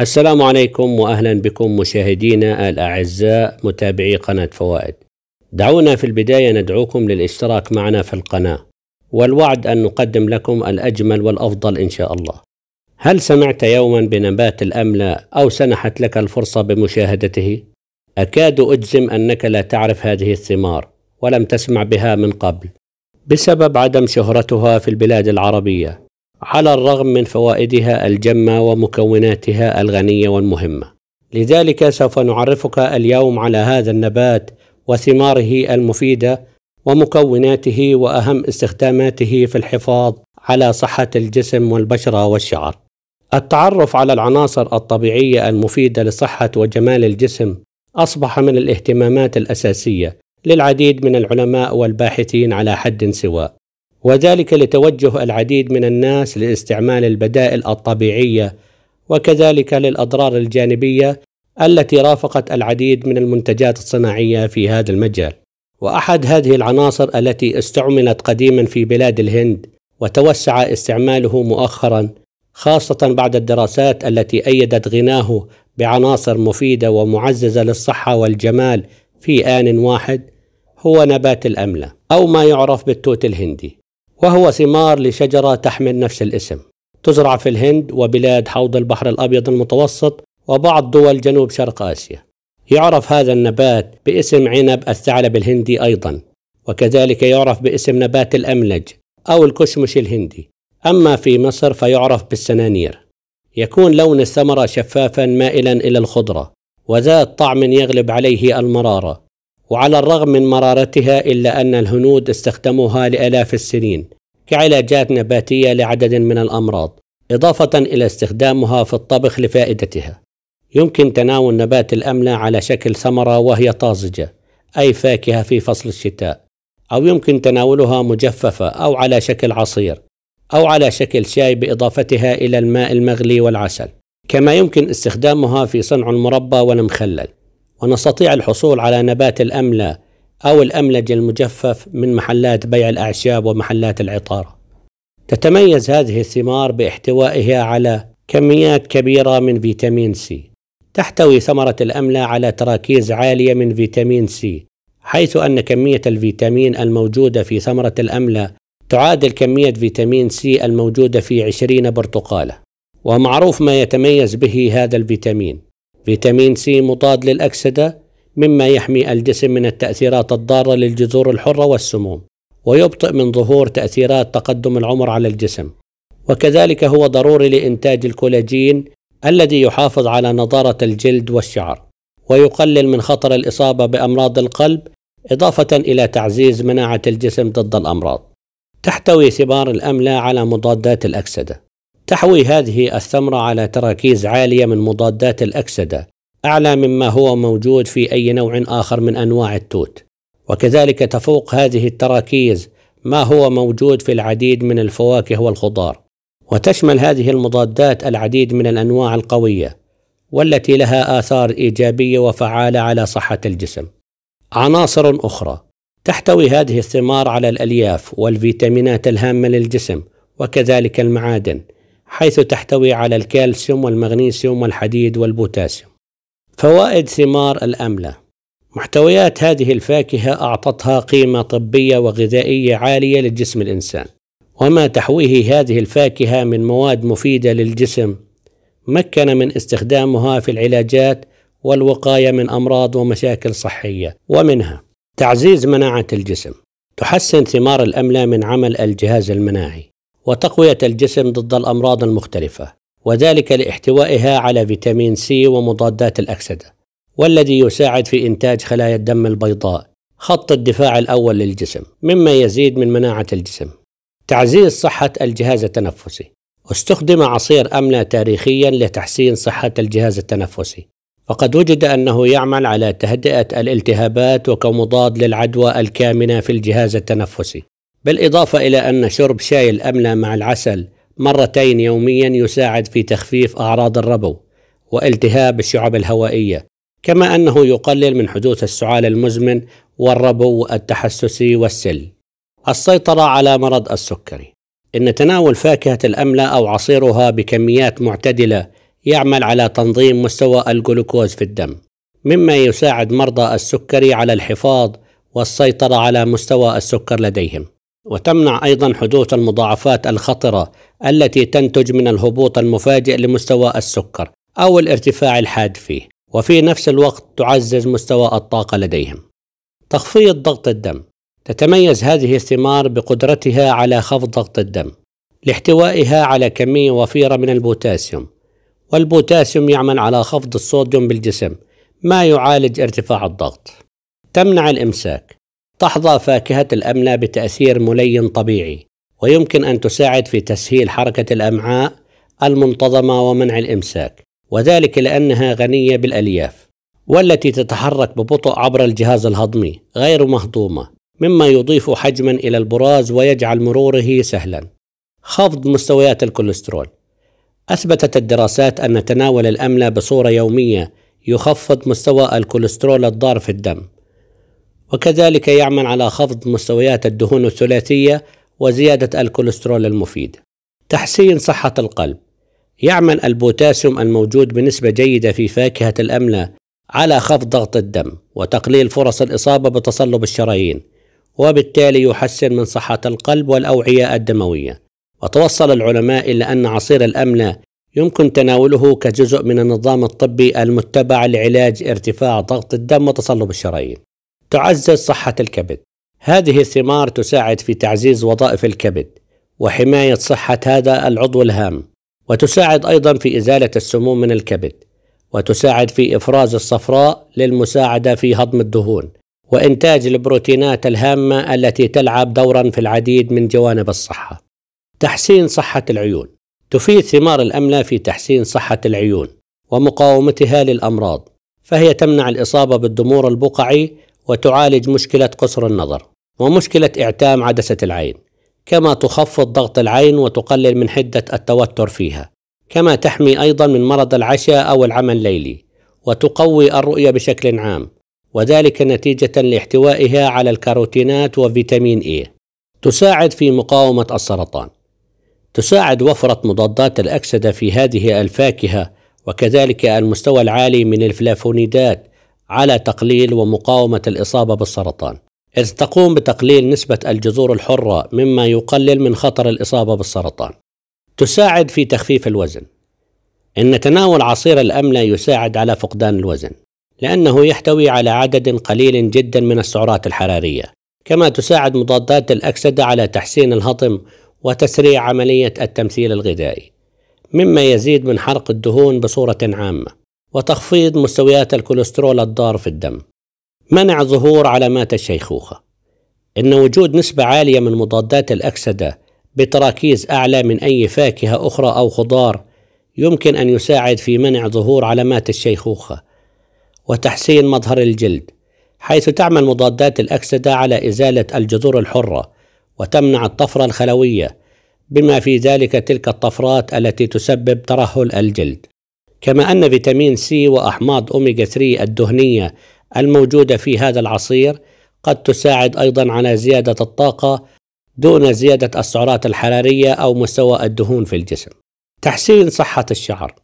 السلام عليكم واهلا بكم مشاهدينا الاعزاء متابعي قناه فوائد. دعونا في البدايه ندعوكم للاشتراك معنا في القناه والوعد ان نقدم لكم الاجمل والافضل ان شاء الله. هل سمعت يوما بنبات الاملة او سنحت لك الفرصه بمشاهدته؟ اكاد اجزم انك لا تعرف هذه الثمار ولم تسمع بها من قبل بسبب عدم شهرتها في البلاد العربيه على الرغم من فوائدها الجمة ومكوناتها الغنية والمهمة. لذلك سوف نعرفك اليوم على هذا النبات وثماره المفيدة ومكوناته وأهم استخداماته في الحفاظ على صحة الجسم والبشرة والشعر. التعرف على العناصر الطبيعية المفيدة لصحة وجمال الجسم أصبح من الاهتمامات الأساسية للعديد من العلماء والباحثين على حد سواء. وذلك لتوجه العديد من الناس لاستعمال البدائل الطبيعيه وكذلك للاضرار الجانبيه التي رافقت العديد من المنتجات الصناعيه في هذا المجال واحد هذه العناصر التي استعملت قديما في بلاد الهند وتوسع استعماله مؤخرا خاصه بعد الدراسات التي ايدت غناه بعناصر مفيده ومعززه للصحه والجمال في ان واحد هو نبات الامله او ما يعرف بالتوت الهندي وهو ثمار لشجرة تحمل نفس الاسم تزرع في الهند وبلاد حوض البحر الأبيض المتوسط وبعض دول جنوب شرق آسيا يعرف هذا النبات باسم عنب الثعلب الهندي أيضا وكذلك يعرف باسم نبات الأملج أو الكشمش الهندي أما في مصر فيعرف بالسنانير يكون لون الثمرة شفافا مائلا إلى الخضرة وذات طعم يغلب عليه المرارة وعلى الرغم من مرارتها إلا أن الهنود استخدموها لآلاف السنين كعلاجات نباتية لعدد من الأمراض إضافة إلى استخدامها في الطبخ لفائدتها يمكن تناول نبات الأملة على شكل ثمرة وهي طازجة أي فاكهة في فصل الشتاء أو يمكن تناولها مجففة أو على شكل عصير أو على شكل شاي بإضافتها إلى الماء المغلي والعسل كما يمكن استخدامها في صنع المربى والمخلل ونستطيع الحصول على نبات الأملة أو الأملج المجفف من محلات بيع الأعشاب ومحلات العطارة. تتميز هذه الثمار باحتوائها على كميات كبيرة من فيتامين سي. تحتوي ثمرة الأملة على تراكيز عالية من فيتامين سي، حيث أن كمية الفيتامين الموجودة في ثمرة الأملة تعادل كمية فيتامين سي الموجودة في 20 برتقالة. ومعروف ما يتميز به هذا الفيتامين فيتامين سي مضاد للأكسدة مما يحمي الجسم من التأثيرات الضارة للجذور الحرة والسموم ويبطئ من ظهور تأثيرات تقدم العمر على الجسم وكذلك هو ضروري لإنتاج الكولاجين الذي يحافظ على نضارة الجلد والشعر ويقلل من خطر الإصابة بأمراض القلب إضافة إلى تعزيز مناعة الجسم ضد الأمراض تحتوي ثمار الأملة على مضادات الأكسدة تحوي هذه الثمرة على تراكيز عالية من مضادات الأكسدة أعلى مما هو موجود في أي نوع آخر من أنواع التوت وكذلك تفوق هذه التراكيز ما هو موجود في العديد من الفواكه والخضار وتشمل هذه المضادات العديد من الأنواع القوية والتي لها آثار إيجابية وفعالة على صحة الجسم عناصر أخرى تحتوي هذه الثمار على الألياف والفيتامينات الهامة للجسم وكذلك المعادن حيث تحتوي على الكالسيوم والمغنيسيوم والحديد والبوتاسيوم. فوائد ثمار الأملة محتويات هذه الفاكهة أعطتها قيمة طبية وغذائية عالية لجسم الإنسان، وما تحويه هذه الفاكهة من مواد مفيدة للجسم مكن من استخدامها في العلاجات والوقاية من أمراض ومشاكل صحية، ومنها تعزيز مناعة الجسم. تحسن ثمار الأملة من عمل الجهاز المناعي وتقوية الجسم ضد الأمراض المختلفة وذلك لاحتوائها على فيتامين سي ومضادات الأكسدة والذي يساعد في إنتاج خلايا الدم البيضاء خط الدفاع الأول للجسم مما يزيد من مناعة الجسم تعزيز صحة الجهاز التنفسي استخدم عصير أملة تاريخيا لتحسين صحة الجهاز التنفسي فقد وجد أنه يعمل على تهدئة الالتهابات وكمضاد للعدوى الكامنة في الجهاز التنفسي بالإضافة إلى أن شرب شاي الأملة مع العسل مرتين يوميا يساعد في تخفيف أعراض الربو والتهاب الشعب الهوائية كما أنه يقلل من حدوث السعال المزمن والربو التحسسي والسل السيطرة على مرض السكري إن تناول فاكهة الأملة أو عصيرها بكميات معتدلة يعمل على تنظيم مستوى الجلوكوز في الدم مما يساعد مرضى السكري على الحفاظ والسيطرة على مستوى السكر لديهم وتمنع ايضا حدوث المضاعفات الخطره التي تنتج من الهبوط المفاجئ لمستوى السكر او الارتفاع الحاد فيه وفي نفس الوقت تعزز مستوى الطاقه لديهم تخفيض ضغط الدم تتميز هذه الثمار بقدرتها على خفض ضغط الدم لاحتوائها على كميه وفيره من البوتاسيوم والبوتاسيوم يعمل على خفض الصوديوم بالجسم ما يعالج ارتفاع الضغط تمنع الامساك تحظى فاكهة الأمنة بتأثير ملين طبيعي ويمكن أن تساعد في تسهيل حركة الأمعاء المنتظمة ومنع الإمساك وذلك لأنها غنية بالألياف والتي تتحرك ببطء عبر الجهاز الهضمي غير مهضومة مما يضيف حجما إلى البراز ويجعل مروره سهلا خفض مستويات الكوليسترول أثبتت الدراسات أن تناول الأملة بصورة يومية يخفض مستوى الكوليسترول الضار في الدم وكذلك يعمل على خفض مستويات الدهون الثلاثية وزيادة الكوليسترول المفيد. تحسين صحة القلب يعمل البوتاسيوم الموجود بنسبة جيدة في فاكهة الأملة على خفض ضغط الدم وتقليل فرص الإصابة بتصلب الشرايين، وبالتالي يحسن من صحة القلب والأوعية الدموية. وتوصل العلماء إلى أن عصير الأملة يمكن تناوله كجزء من النظام الطبي المتبع لعلاج ارتفاع ضغط الدم وتصلب الشرايين. تعزز صحة الكبد. هذه الثمار تساعد في تعزيز وظائف الكبد وحماية صحة هذا العضو الهام، وتساعد أيضا في إزالة السموم من الكبد، وتساعد في إفراز الصفراء للمساعدة في هضم الدهون، وإنتاج البروتينات الهامة التي تلعب دورا في العديد من جوانب الصحة. تحسين صحة العيون تفيد ثمار الأملة في تحسين صحة العيون ومقاومتها للأمراض، فهي تمنع الإصابة بالدمور البقعي وتعالج مشكلة قصر النظر ومشكلة إعتام عدسة العين كما تخفض ضغط العين وتقلل من حدة التوتر فيها كما تحمي أيضا من مرض العشاء أو العمل الليلي وتقوي الرؤية بشكل عام وذلك نتيجة لاحتوائها على الكاروتينات وفيتامين إيه تساعد في مقاومة السرطان تساعد وفرة مضادات الأكسدة في هذه الفاكهة وكذلك المستوى العالي من الفلافونيدات على تقليل ومقاومة الإصابة بالسرطان إذ تقوم بتقليل نسبة الجذور الحرة مما يقلل من خطر الإصابة بالسرطان تساعد في تخفيف الوزن إن تناول عصير الأملة يساعد على فقدان الوزن لأنه يحتوي على عدد قليل جدا من السعرات الحرارية كما تساعد مضادات الأكسدة على تحسين الهضم وتسريع عملية التمثيل الغذائي مما يزيد من حرق الدهون بصورة عامة وتخفيض مستويات الكوليسترول الضار في الدم منع ظهور علامات الشيخوخة إن وجود نسبة عالية من مضادات الأكسدة بتراكيز أعلى من أي فاكهة أخرى أو خضار يمكن أن يساعد في منع ظهور علامات الشيخوخة وتحسين مظهر الجلد حيث تعمل مضادات الأكسدة على إزالة الجذور الحرة وتمنع الطفرة الخلوية بما في ذلك تلك الطفرات التي تسبب ترهل الجلد كما أن فيتامين سي وأحماض أوميجا 3 الدهنية الموجودة في هذا العصير قد تساعد أيضا على زيادة الطاقة دون زيادة السعرات الحرارية أو مستوى الدهون في الجسم. تحسين صحة الشعر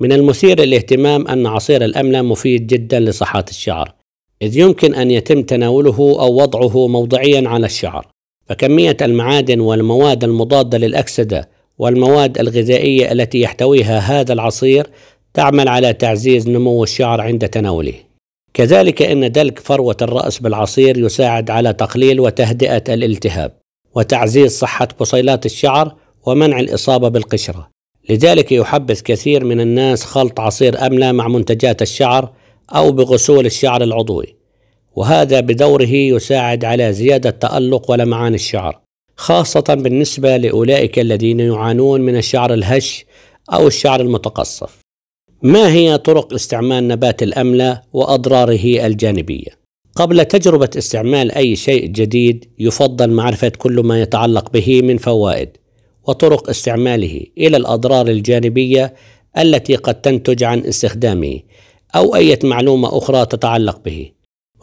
من المثير للاهتمام أن عصير الأملة مفيد جدا لصحة الشعر، إذ يمكن أن يتم تناوله أو وضعه موضعيا على الشعر، فكمية المعادن والمواد المضادة للأكسدة والمواد الغذائية التي يحتويها هذا العصير تعمل على تعزيز نمو الشعر عند تناوله كذلك ان دلك فروه الراس بالعصير يساعد على تقليل وتهدئه الالتهاب وتعزيز صحه بصيلات الشعر ومنع الاصابه بالقشره لذلك يحبذ كثير من الناس خلط عصير املة مع منتجات الشعر أو بغسول الشعر العضوي وهذا بدوره يساعد على زيادة تألق ولمعان الشعر خاصة بالنسبة لأولئك الذين يعانون من الشعر الهش أو الشعر المتقصف ما هي طرق استعمال نبات الأملة وأضراره الجانبية؟ قبل تجربة استعمال أي شيء جديد يفضل معرفة كل ما يتعلق به من فوائد وطرق استعماله إلى الأضرار الجانبية التي قد تنتج عن استخدامه أو أي معلومة أخرى تتعلق به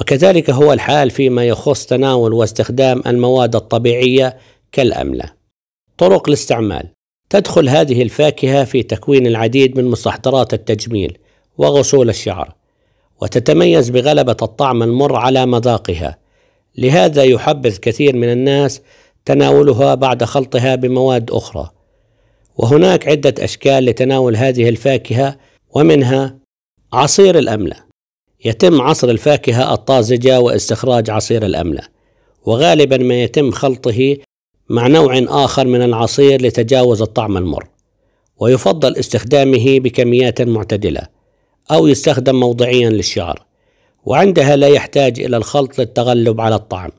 وكذلك هو الحال فيما يخص تناول واستخدام المواد الطبيعية كالأملة طرق الاستعمال تدخل هذه الفاكهة في تكوين العديد من مستحضرات التجميل وغسول الشعر وتتميز بغلبة الطعم المر على مذاقها لهذا يحبذ كثير من الناس تناولها بعد خلطها بمواد أخرى وهناك عدة أشكال لتناول هذه الفاكهة ومنها عصير الأملة يتم عصر الفاكهة الطازجة واستخراج عصير الأملة وغالبا ما يتم خلطه مع نوع آخر من العصير لتجاوز الطعم المر ويفضل استخدامه بكميات معتدلة أو يستخدم موضعيا للشعر وعندها لا يحتاج إلى الخلط للتغلب على الطعم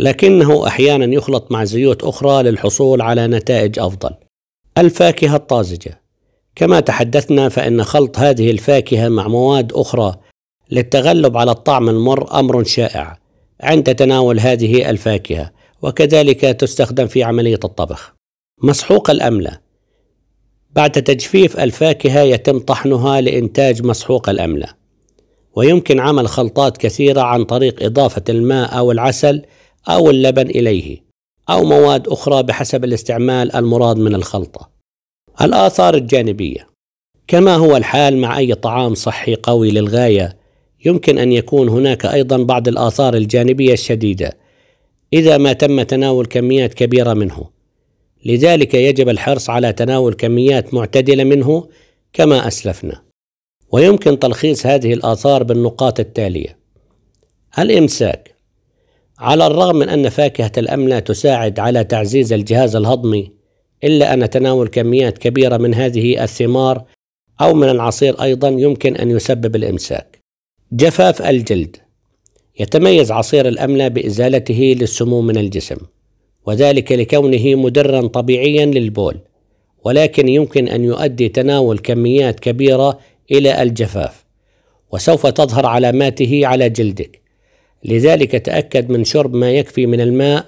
لكنه أحيانا يخلط مع زيوت أخرى للحصول على نتائج أفضل الفاكهة الطازجة كما تحدثنا فإن خلط هذه الفاكهة مع مواد أخرى للتغلب على الطعم المر أمر شائع عند تناول هذه الفاكهة وكذلك تستخدم في عملية الطبخ مسحوق الأملة بعد تجفيف الفاكهة يتم طحنها لإنتاج مسحوق الأملة ويمكن عمل خلطات كثيرة عن طريق إضافة الماء أو العسل أو اللبن إليه أو مواد أخرى بحسب الاستعمال المراد من الخلطة الآثار الجانبية كما هو الحال مع أي طعام صحي قوي للغاية يمكن أن يكون هناك أيضا بعض الآثار الجانبية الشديدة إذا ما تم تناول كميات كبيرة منه لذلك يجب الحرص على تناول كميات معتدلة منه كما أسلفنا ويمكن تلخيص هذه الآثار بالنقاط التالية الإمساك على الرغم من أن فاكهة الأملة تساعد على تعزيز الجهاز الهضمي إلا أن تناول كميات كبيرة من هذه الثمار أو من العصير أيضا يمكن أن يسبب الإمساك جفاف الجلد يتميز عصير الأملة بإزالته للسموم من الجسم وذلك لكونه مدرا طبيعيا للبول ولكن يمكن أن يؤدي تناول كميات كبيرة إلى الجفاف وسوف تظهر علاماته على جلدك لذلك تأكد من شرب ما يكفي من الماء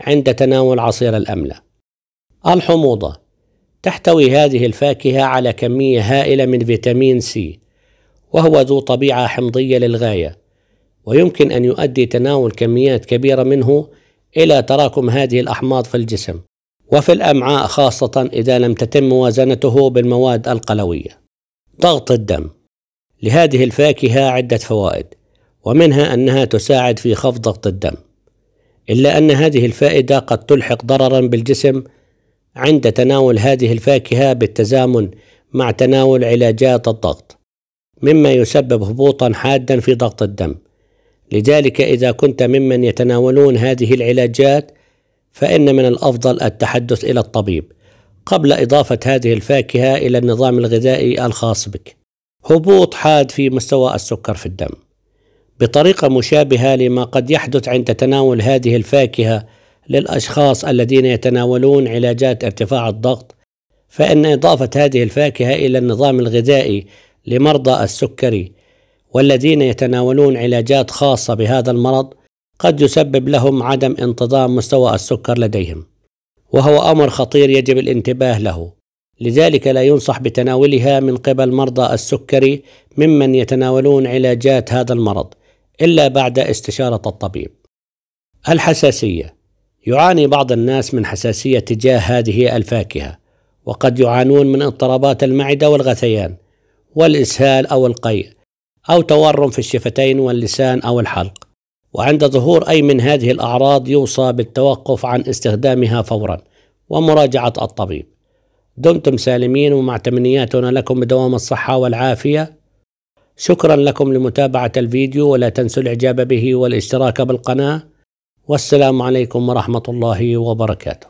عند تناول عصير الأملة الحموضة تحتوي هذه الفاكهة على كمية هائلة من فيتامين سي وهو ذو طبيعة حمضية للغاية ويمكن أن يؤدي تناول كميات كبيرة منه إلى تراكم هذه الأحماض في الجسم وفي الأمعاء خاصة إذا لم تتم موازنته بالمواد القلوية. ضغط الدم لهذه الفاكهة عدة فوائد ومنها أنها تساعد في خفض ضغط الدم إلا أن هذه الفائدة قد تلحق ضررا بالجسم عند تناول هذه الفاكهة بالتزامن مع تناول علاجات الضغط مما يسبب هبوطا حادا في ضغط الدم لذلك إذا كنت ممن يتناولون هذه العلاجات فإن من الأفضل التحدث إلى الطبيب قبل إضافة هذه الفاكهة إلى النظام الغذائي الخاص بك. هبوط حاد في مستوى السكر في الدم بطريقة مشابهة لما قد يحدث عند تناول هذه الفاكهة للأشخاص الذين يتناولون علاجات ارتفاع الضغط فإن إضافة هذه الفاكهة إلى النظام الغذائي لمرضى السكري والذين يتناولون علاجات خاصة بهذا المرض قد يسبب لهم عدم انتظام مستوى السكر لديهم وهو أمر خطير يجب الانتباه له لذلك لا ينصح بتناولها من قبل مرضى السكري ممن يتناولون علاجات هذا المرض إلا بعد استشارة الطبيب الحساسية يعاني بعض الناس من حساسية تجاه هذه الفاكهة وقد يعانون من اضطرابات المعدة والغثيان والإسهال أو القيء أو تورم في الشفتين واللسان أو الحلق وعند ظهور أي من هذه الأعراض يوصى بالتوقف عن استخدامها فورا ومراجعة الطبيب دمتم سالمين ومع تمنياتنا لكم بدوام الصحة والعافية شكرا لكم لمتابعة الفيديو ولا تنسوا الإعجاب به والاشتراك بالقناة والسلام عليكم ورحمة الله وبركاته